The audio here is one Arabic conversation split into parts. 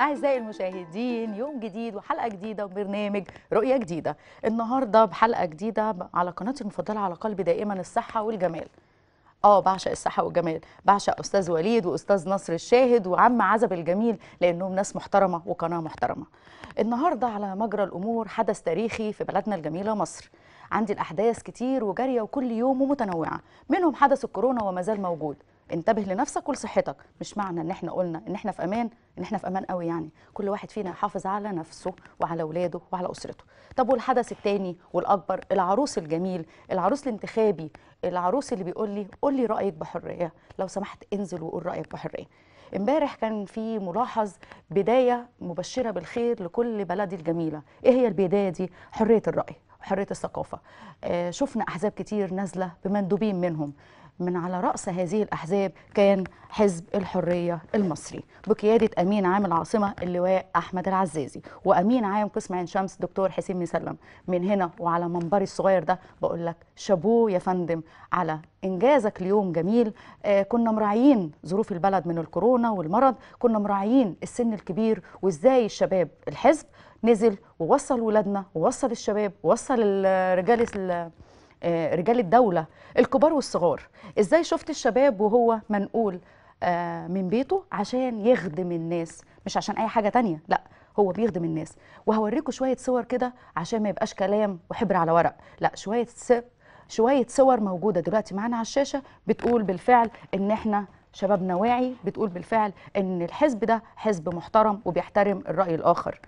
أعزائي المشاهدين يوم جديد وحلقة جديدة وبرنامج رؤية جديدة النهاردة بحلقة جديدة على قناتي المفضلة على قلبي دائما الصحة والجمال اه بعشق الصحة والجمال بعشق أستاذ وليد وأستاذ نصر الشاهد وعم عزب الجميل لأنهم ناس محترمة وقناة محترمة النهاردة على مجرى الأمور حدث تاريخي في بلدنا الجميلة مصر عندي الأحداث كتير وجارية وكل يوم ومتنوعة منهم حدث الكورونا وما زال موجود انتبه لنفسك ولصحتك مش معنى ان احنا قلنا ان احنا في امان ان احنا في امان قوي يعني كل واحد فينا يحافظ على نفسه وعلى اولاده وعلى اسرته طب والحدث الثاني والاكبر العروس الجميل العروس الانتخابي العروس اللي بيقول لي قول لي رايك بحريه لو سمحت انزل وقول رايك بحريه امبارح كان في ملاحظ بدايه مبشره بالخير لكل بلدي الجميله ايه هي البدايه دي حريه الراي حريه الثقافه آه شفنا احزاب كتير نازله بمندوبين منهم من على رأس هذه الأحزاب كان حزب الحرية المصري بقيادة أمين عام العاصمة اللواء أحمد العزازي وأمين عام قسم عين شمس دكتور حسين مسلم من هنا وعلى منبري الصغير ده بقول لك شابوه يا فندم على إنجازك ليوم جميل آه كنا مراعيين ظروف البلد من الكورونا والمرض كنا مراعيين السن الكبير وإزاي الشباب الحزب نزل ووصل ولادنا ووصل الشباب ووصل الرجال آه، رجال الدولة الكبار والصغار ازاي شفت الشباب وهو منقول آه، من بيته عشان يخدم الناس مش عشان اي حاجة تانية لا هو بيخدم الناس وهوريكم شوية صور كده عشان ما يبقاش كلام وحبر على ورق لا شوية شوية صور موجودة دلوقتي معانا على الشاشة بتقول بالفعل ان احنا شبابنا واعي بتقول بالفعل ان الحزب ده حزب محترم وبيحترم الراي الاخر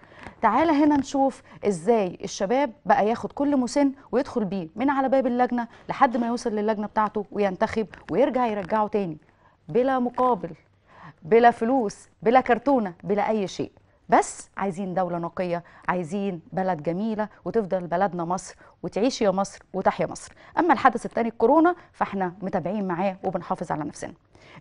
تعالى هنا نشوف ازاي الشباب بقى ياخد كل مسن ويدخل بيه من على باب اللجنه لحد ما يوصل للجنه بتاعته وينتخب ويرجع يرجعه تاني بلا مقابل بلا فلوس بلا كرتونه بلا اي شيء بس عايزين دولة نقية عايزين بلد جميلة وتفضل بلدنا مصر وتعيش يا مصر وتحيا مصر أما الحدث الثاني الكورونا فإحنا متابعين معاه وبنحافظ على نفسنا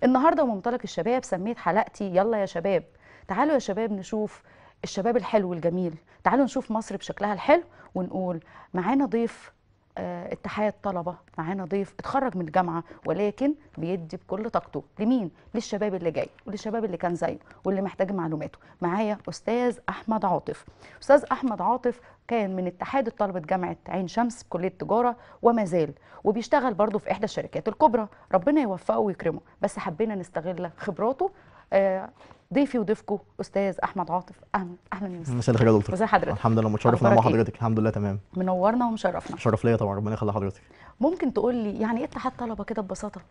النهاردة ومنطلق الشباب سميت حلقتي يلا يا شباب تعالوا يا شباب نشوف الشباب الحلو الجميل تعالوا نشوف مصر بشكلها الحلو ونقول معانا ضيف آه، اتحاد طلبه معانا ضيف اتخرج من الجامعه ولكن بيدي بكل طاقته لمين للشباب اللي جاي وللشباب اللي كان زيه واللي محتاج معلوماته معايا استاذ احمد عاطف استاذ احمد عاطف كان من اتحاد طلبه جامعه عين شمس كليه تجاره وما زال وبيشتغل برضه في احدى الشركات الكبرى ربنا يوفقه ويكرمه بس حبينا نستغل خبراته آه، ضيفي وضيفكم استاذ احمد عاطف اهلا اهلا مساء الخير يا دكتور ازي حضرتك الحمد لله متشرف مع إيه؟ حضرتك الحمد لله تمام منورنا ومشرفنا شرف ليا طبعا ربنا يخلي حضرتك ممكن تقول لي يعني ايه اتحاد طلبه كده ببساطه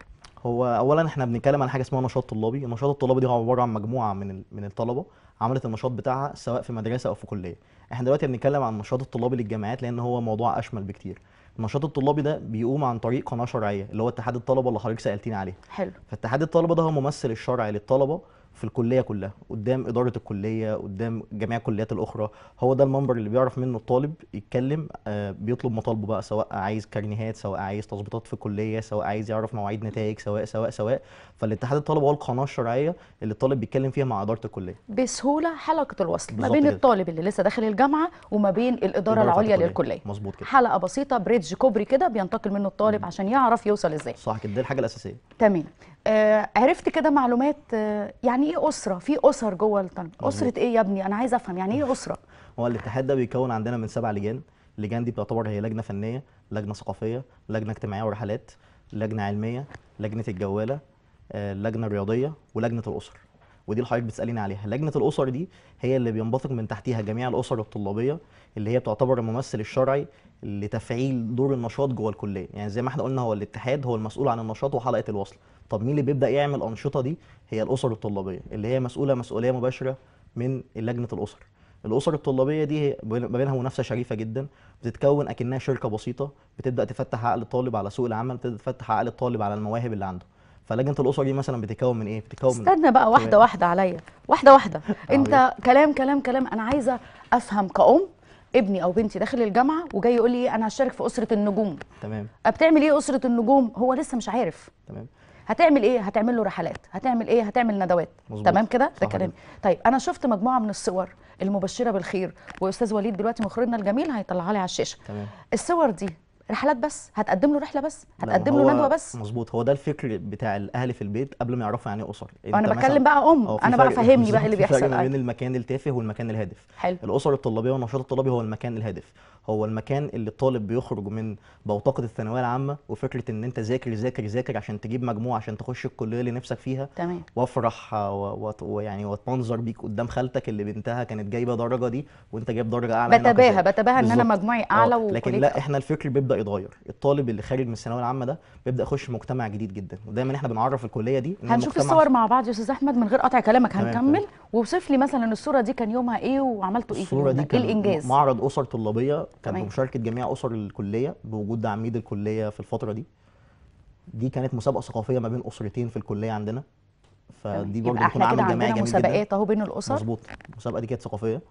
هو اولا احنا بنتكلم عن حاجه اسمها نشاط طلابي النشاط الطلابي ده هو عباره عن مجموعه من من الطلبه عملت النشاط بتاعها سواء في مدرسه او في كليه احنا دلوقتي بنتكلم عن النشاط الطلابي للجامعات لان هو موضوع اشمل بكتير النشاط الطلابي ده بيقوم عن طريق قناه شرعيه اللي هو اتحاد الطلبه اللي حضرتك سالتيني عليه حلو فاتحاد الطلبه ده هو ممثل الشرعي للطلبه في الكليه كلها قدام اداره الكليه قدام جميع الكليات الاخرى هو ده المنبر اللي بيعرف منه الطالب يتكلم آه، بيطلب مطالبه بقى سواء عايز كارنيهات سواء عايز تظبيطات في الكليه سواء عايز يعرف مواعيد نتائج سواء سواء سواء فالاتحاد الطلبه هو القناه الشرعيه اللي الطالب بيتكلم فيها مع اداره الكليه بسهوله حلقه الوصل ما بين الطالب اللي لسه داخل الجامعه وما بين الاداره العليا للكليه مظبوط كده حلقه بسيطه بريدج كوبري كده بينتقل منه الطالب عشان يعرف يوصل ازاي صح كده دي الحاجه الاساسيه تمام آه عرفت كده معلومات آه يعني ايه اسره في اسر جوه الطن اسره ايه يا ابني انا عايز افهم يعني ايه اسره هو الاتحاد ده بيكون عندنا من سبع لجان اللجان دي بتعتبر هي لجنه فنيه لجنه ثقافيه لجنه اجتماعيه ورحلات لجنه علميه لجنه الجواله آه، اللجنه الرياضيه ولجنه الاسر ودي اللي حضرتك بتساليني عليها لجنه الاسر دي هي اللي بينبثق من تحتها جميع الاسر الطلابيه اللي هي بتعتبر الممثل الشرعي لتفعيل دور النشاط جوه الكليه يعني زي ما احنا قلنا هو الاتحاد هو المسؤول عن النشاط وحلقه الوصل طب مين اللي بيبدا يعمل الانشطه دي هي الاسر الطلابيه اللي هي مسؤوله مسؤوليه مباشره من لجنه الاسر الاسر الطلابيه دي ما بينها منافسه شريفه جدا بتتكون اكنها شركه بسيطه بتبدا تفتح عقل الطالب على سوق العمل بتبدا تفتح عقل الطالب على المواهب اللي عنده فلجنه الاسر دي مثلا بتتكون من ايه بتتكون استنى من استنى بقى واحده واحده عليا واحده واحده انت كلام كلام كلام انا عايزه افهم كأم ابني او بنتي داخل الجامعه وجاي يقول لي إيه؟ انا هشارك في اسره النجوم تمام أه، بتعمل ايه اسره النجوم هو لسه مش عارف تمام هتعمل ايه هتعمل له رحلات هتعمل ايه هتعمل ندوات مزبوط. تمام كده ده كلام طيب انا شفت مجموعه من الصور المبشره بالخير واستاذ وليد دلوقتي مخرجنا الجميل هيطلعها لي على الشاشه تمام. الصور دي رحلات بس هتقدم له رحله بس هتقدم له ندوه بس مظبوط هو ده الفكر بتاع الاهل في البيت قبل ما يعرفوا يعني ايه اسر انا بتكلم بقى ام اه، انا بقى فهمني بقى اللي بيحصل ما بين المكان التافه والمكان الهادف حلو الاسر الطلابيه والنشاط الطلابي هو المكان الهادف هو المكان اللي الطالب بيخرج من بوتقه الثانويه العامه وفكره ان انت ذاكر ذاكر ذاكر عشان تجيب مجموع عشان تخش الكليه اللي نفسك فيها تمام وافرح آه، ويعني واتمنظر بيك قدام خالتك اللي بنتها كانت جايبه درجه دي وانت جايب درجه اعلى بتباهى بتباهى ان انا مجموعي آه، اعلى و... لكن لا احنا الفكر بيبدا يتغير الطالب اللي خارج من الثانويه العامه ده بيبدا يخش مجتمع جديد جدا ودايما احنا بنعرف الكليه دي هنشوف الصور مع بعض يا استاذ احمد من غير قطع كلامك هنكمل ووصف لي مثلا الصوره دي كان يومها ايه وعملتوا ايه الصوره دي إيه كان إيه الانجاز معرض اسر طلابيه كانت بمشاركه جميع اسر الكليه بوجود عميد الكليه في الفتره دي دي كانت مسابقه ثقافيه ما بين اسرتين في الكليه عندنا فدي برضه كانت عامل جماعي جميل مسابقات اهو بين الاسر مظبوط المسابقه دي كانت ثقافيه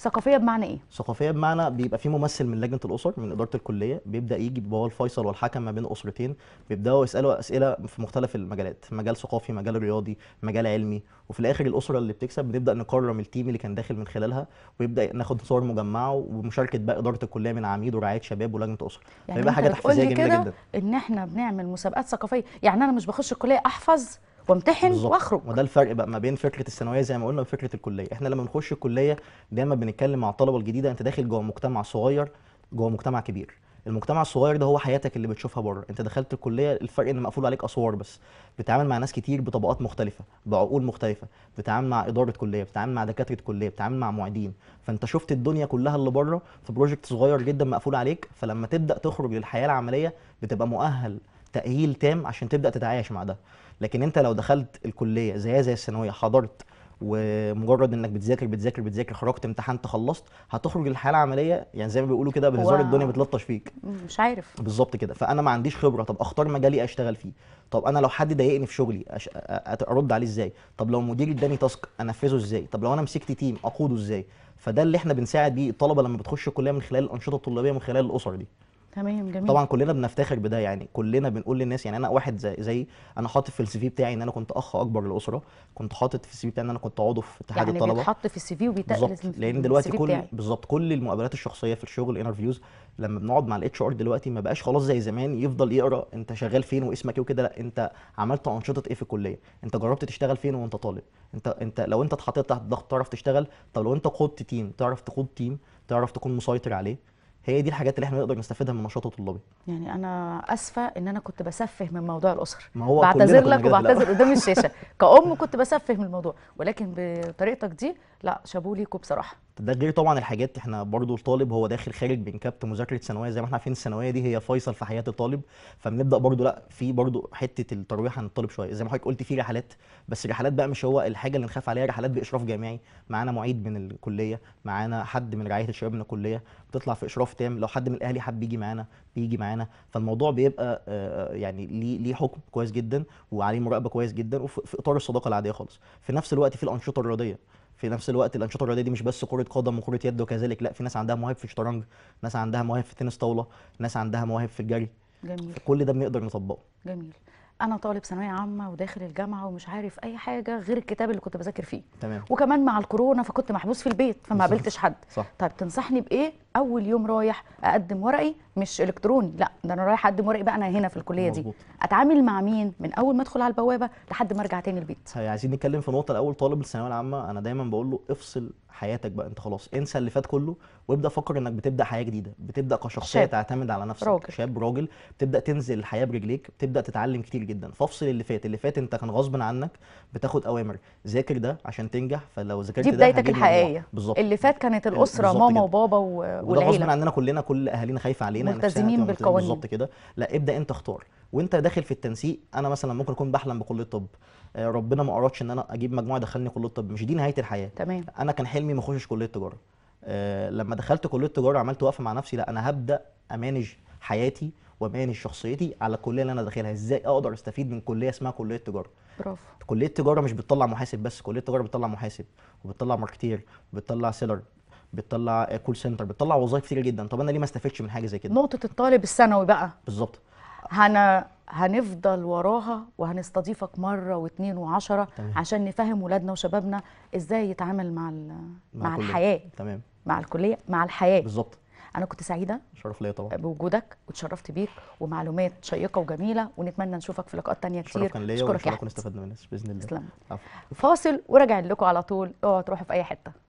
ثقافيه بمعنى ايه ثقافيه بمعنى بيبقى في ممثل من لجنه الاسر من اداره الكليه بيبدا يجي بابا الفيصل والحكم ما بين اسرتين بيبداوا يسالوا اسئله في مختلف المجالات مجال ثقافي مجال رياضي مجال علمي وفي الاخر الاسره اللي بتكسب بنبدا نكرم التيم اللي كان داخل من خلالها ويبدا ناخد صور مجمعه ومشاركه بقى اداره الكليه من عميد ورعايه شباب ولجنه اسر يعني فيبقى حاجه تحفيزيه جميله جدا ان احنا بنعمل مسابقات ثقافيه يعني انا مش بخش الكليه احفظ وامتحن واخرج وده الفرق بقى ما بين فكره الثانويه زي ما قلنا وفكره الكليه احنا لما بنخش الكليه دايما بنتكلم مع الطلبه الجديده انت داخل جوه مجتمع صغير جوه مجتمع كبير المجتمع الصغير ده هو حياتك اللي بتشوفها بره انت دخلت الكليه الفرق ان مقفول عليك اسوار بس بتتعامل مع ناس كتير بطبقات مختلفه بعقول مختلفه بتتعامل مع اداره كليه بتتعامل مع دكاتره كليه بتتعامل مع معيدين فانت شفت الدنيا كلها اللي بره في بروجكت صغير جدا مقفول عليك فلما تبدا تخرج للحياه العمليه بتبقى مؤهل تاهيل تام عشان تبدا تتعايش مع ده لكن انت لو دخلت الكليه زيها زي الثانويه حضرت ومجرد انك بتذاكر بتذاكر بتذاكر خرجت امتحنت خلصت هتخرج الحياه العمليه يعني زي ما بيقولوا كده بهزار الدنيا بتلطش فيك مش عارف بالظبط كده فانا ما عنديش خبره طب اختار مجالي اشتغل فيه طب انا لو حد ضايقني في شغلي أش... ارد عليه ازاي طب لو مديري اداني تاسك انفذه ازاي طب لو انا مسكت تيم اقوده ازاي فده اللي احنا بنساعد بيه الطلبه لما بتخش الكليه من خلال الانشطه الطلابيه من خلال الاسر دي تمام جميل طبعا كلنا بنفتخر بده يعني كلنا بنقول للناس يعني انا واحد زي, زي انا حاطط في السي في بتاعي ان انا كنت اخ اكبر للاسره كنت حاطط في السي في بتاعي ان انا كنت عضو في اتحاد يعني الطلبه بيتحط في السي في وبيتقل لان دلوقتي كل بالظبط كل المقابلات الشخصيه في الشغل انترفيوز لما بنقعد مع الاتش ار دلوقتي ما بقاش خلاص زي زمان يفضل يقرا انت شغال فين واسمك ايه وكده لا انت عملت انشطه ايه في الكليه انت جربت تشتغل فين وانت طالب انت انت لو انت اتحطيت تحت ضغط تعرف تشتغل طب لو انت قودت تيم تعرف تقود تيم تعرف تكون مسيطر عليه هي دي الحاجات اللي احنا نقدر نستفيدها من نشاطه الطلابي يعني انا اسفه ان انا كنت بسفه من موضوع الاسر ما هو بعتذر لك وبعتذر قدام الشاشه كأم كنت بسفه من الموضوع ولكن بطريقتك دي لا شابوه ليكوا بصراحه ده غير طبعا الحاجات احنا برضو الطالب هو داخل خارج من كابت مذاكره ثانويه زي ما احنا عارفين الثانويه دي هي فيصل في حياه الطالب فبنبدا برضو لا في برضو حته الترويح عن الطالب شويه زي ما حضرتك قلت في رحلات بس رحلات بقى مش هو الحاجه اللي نخاف عليها رحلات باشراف جامعي معانا معيد من الكليه معانا حد من رعايه الشباب من الكليه بتطلع في اشراف تام لو حد من الاهالي حب يجي معانا بيجي معانا فالموضوع بيبقى آه، آه، يعني ليه ليه حكم كويس جدا وعليه مراقبه كويس جدا وفي اطار الصداقه العاديه خالص في نفس الوقت في الانشطه الرياضيه في نفس الوقت الانشطه الرياضيه دي مش بس كره قدم وكره يد وكذلك لا في ناس عندها مواهب في الشطرنج ناس عندها مواهب في تنس طاوله ناس عندها مواهب في الجري جميل كل ده بنقدر نطبقه جميل انا طالب ثانويه عامه وداخل الجامعه ومش عارف اي حاجه غير الكتاب اللي كنت بذاكر فيه تمام وكمان مع الكورونا فكنت محبوس في البيت فما قابلتش حد صح. طيب تنصحني بايه اول يوم رايح اقدم ورقي مش الكتروني لا ده انا رايح اقدم ورقي بقى انا هنا في الكليه مزبوط. دي اتعامل مع مين من اول ما ادخل على البوابه لحد ما ارجع تاني البيت عايزين نتكلم في نقطه الاول طالب الثانويه العامه انا دايما بقول له افصل حياتك بقى انت خلاص انسى اللي فات كله وابدا فكر انك بتبدا حياه جديده بتبدا كشخصيه شاب. تعتمد على نفسك راجل. شاب راجل بتبدا تنزل الحياه برجليك بتبدا تتعلم كتير جدا فافصل اللي فات اللي فات انت كان غصب عنك بتاخد اوامر ذاكر ده عشان تنجح فلو ذاكرت دي بدايتك الحقيقيه بالظبط اللي فات كانت الاسره ماما وبابا و... وده غصب عننا كلنا كل اهالينا خايفه علينا ملتزمين بالقوانين بالظبط كده لا ابدا انت اختار وانت داخل في التنسيق انا مثلا ممكن اكون بحلم بكليه طب آه، ربنا ما ارادش ان انا اجيب مجموعه دخلني كليه طب مش دي نهايه الحياه تمام انا كان حلمي ما اخشش كليه تجاره أه لما دخلت كليه تجاره عملت وقفه مع نفسي لا انا هبدا امانج حياتي وامانج شخصيتي على الكليه اللي انا داخلها ازاي اقدر استفيد من كليه اسمها كليه تجاره برافو كليه التجاره مش بتطلع محاسب بس كليه التجاره بتطلع محاسب وبتطلع ماركتير وبتطلع سيلر بتطلع كول سنتر بتطلع وظائف كتير جدا طب انا ليه ما استفدتش من حاجه زي كده نقطه الطالب الثانوي بقى بالظبط هن... هنفضل وراها وهنستضيفك مره واثنين وعشرة تمام. عشان نفهم ولادنا وشبابنا ازاي يتعامل مع ال... مع, مع الحياه تمام مع الكليه مع الحياه بالظبط انا كنت سعيده شرف ليا طبعا بوجودك وتشرفت بيك ومعلومات شيقه وجميله ونتمنى نشوفك في لقاءات تانية كتير شرف لك ليا وان استفدنا من الناس باذن الله تسلم فاصل وراجع لكم على طول اوعوا تروحوا في اي حته